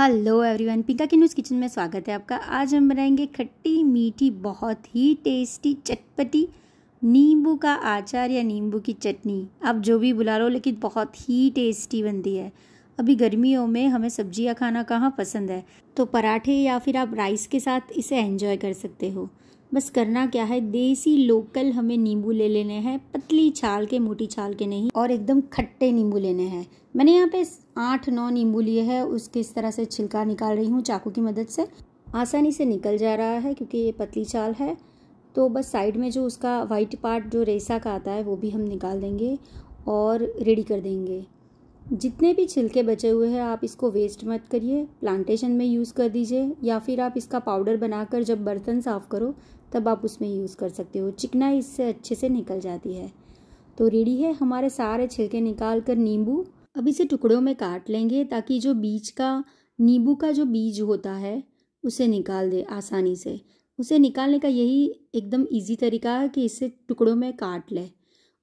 hello everyone पिंका के news kitchen में स्वागत है आपका आज हम बनाएंगे खट्टी मीठी बहुत ही टेस्टी चटपटी नींबू का आचार या नींबू की चटनी आप जो भी बुला लो लेकिन बहुत ही टेस्टी बनती है अभी गर्मियों में हमें सब्जियां खाना कहाँ पसंद है तो पराठे या फिर आप राइस के साथ इसे एंजॉय कर सकते हो बस करना क्या है देसी लोकल हमें नींबू ले लेने हैं पतली छाल के मोटी छाल के नहीं और एकदम खट्टे नींबू लेने हैं मैंने यहाँ पे आठ नौ नींबू लिए हैं उसके इस तरह से छिलका निकाल रही हूँ चाकू की मदद से आसानी से निकल जा रहा है क्योंकि ये पतली छाल है तो बस साइड में जो उसका वाइट पार्ट जो रेसा का आता है वो भी हम निकाल देंगे और रेडी कर देंगे जितने भी छिलके बचे हुए हैं आप इसको वेस्ट मत करिए प्लांटेशन में यूज़ कर दीजिए या फिर आप इसका पाउडर बनाकर जब बर्तन साफ़ करो तब आप उसमें यूज़ कर सकते हो चिकनाई इससे अच्छे से निकल जाती है तो रेडी है हमारे सारे छिलके निकाल कर नींबू अब इसे टुकड़ों में काट लेंगे ताकि जो बीज का नींबू का जो बीज होता है उसे निकाल दे आसानी से उसे निकालने का यही एकदम इजी तरीका है कि इसे टुकड़ों में काट लें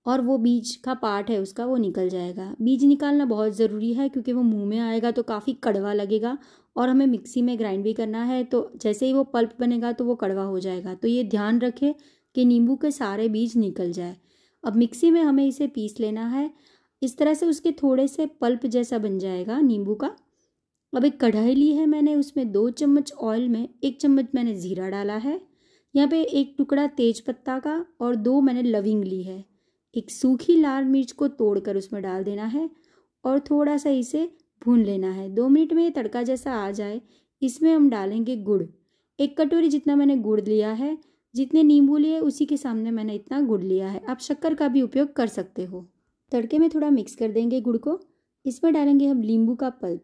और वो बीज का पार्ट है उसका वो निकल जाएगा बीज निकालना बहुत ज़रूरी है क्योंकि वो मुंह में आएगा तो काफ़ी कड़वा लगेगा और हमें मिक्सी में ग्राइंड भी करना है तो जैसे ही वो पल्प बनेगा तो वो कड़वा हो जाएगा तो ये ध्यान रखें कि नींबू के सारे बीज निकल जाए अब मिक्सी में हमें इसे पीस लेना है इस तरह से उसके थोड़े से पल्प जैसा बन जाएगा नींबू का अब एक कढ़ाई ली है मैंने उसमें दो चम्मच ऑयल में एक चम्मच मैंने ज़ीरा डाला है यहाँ पे एक टुकड़ा तेज पत्ता का और दो मैंने लविंग ली है एक सूखी लाल मिर्च को तोड़कर उसमें डाल देना है और थोड़ा सा इसे भून लेना है दो मिनट में ये तड़का जैसा आ जाए इसमें हम डालेंगे गुड़ एक कटोरी जितना मैंने गुड़ लिया है जितने नींबू लिए उसी के सामने मैंने इतना गुड़ लिया है आप शक्कर का भी उपयोग कर सकते हो तड़के में थोड़ा मिक्स कर देंगे गुड़ को इसमें डालेंगे हम नींबू का pulp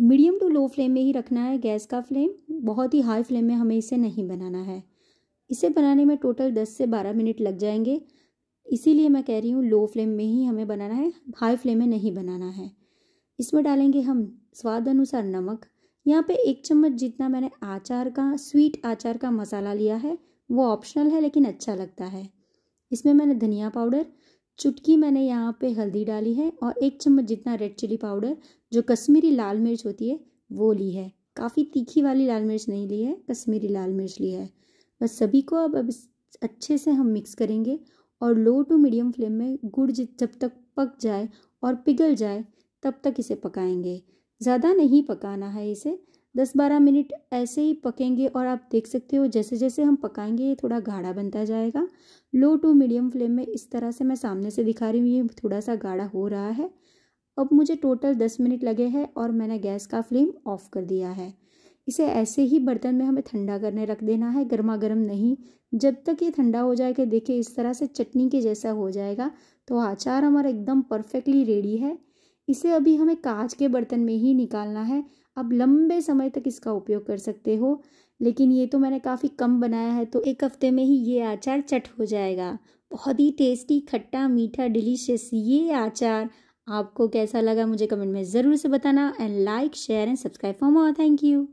medium to low flame में ही रखना है गैस का फ्लेम बहुत ही हाई फ्लेम में हमें इसे नहीं बनाना है इसे बनाने में टोटल दस से बारह मिनट लग जाएंगे इसीलिए मैं कह रही हूँ लो फ्लेम में ही हमें बनाना है हाई फ्लेम में नहीं बनाना है इसमें डालेंगे हम स्वाद अनुसार नमक यहाँ पे एक चम्मच जितना मैंने आचार का स्वीट आचार का मसाला लिया है वो ऑप्शनल है लेकिन अच्छा लगता है इसमें मैंने धनिया पाउडर चुटकी मैंने यहाँ पे हल्दी डाली है और एक चम्मच जितना रेड चिली पाउडर जो कश्मीरी लाल मिर्च होती है वो ली है काफ़ी तीखी वाली लाल मिर्च नहीं ली है कश्मीरी लाल मिर्च ली है बस सभी को अब अब अच्छे से हम मिक्स करेंगे और लो टू मीडियम फ्लेम में गुड़ जब तक पक जाए और पिघल जाए तब तक इसे पकाएंगे ज़्यादा नहीं पकाना है इसे दस बारह मिनट ऐसे ही पकेंगे और आप देख सकते हो जैसे जैसे हम पकाएंगे ये थोड़ा गाढ़ा बनता जाएगा लो टू मीडियम फ्लेम में इस तरह से मैं सामने से दिखा रही हूँ ये थोड़ा सा गाढ़ा हो रहा है अब मुझे टोटल दस मिनट लगे हैं और मैंने गैस का फ्लेम ऑफ कर दिया है इसे ऐसे ही बर्तन में हमें ठंडा करने रख देना है गर्मा गर्म नहीं जब तक ये ठंडा हो जाए कि देखिए इस तरह से चटनी के जैसा हो जाएगा तो आचार हमारा एकदम परफेक्टली रेडी है इसे अभी हमें कांच के बर्तन में ही निकालना है आप लंबे समय तक इसका उपयोग कर सकते हो लेकिन ये तो मैंने काफ़ी कम बनाया है तो एक हफ्ते में ही ये आचार चट हो जाएगा बहुत ही टेस्टी खट्टा मीठा डिलीशियस ये आचार आपको कैसा लगा मुझे कमेंट में ज़रूर से बताना and like share and subscribe for more thank you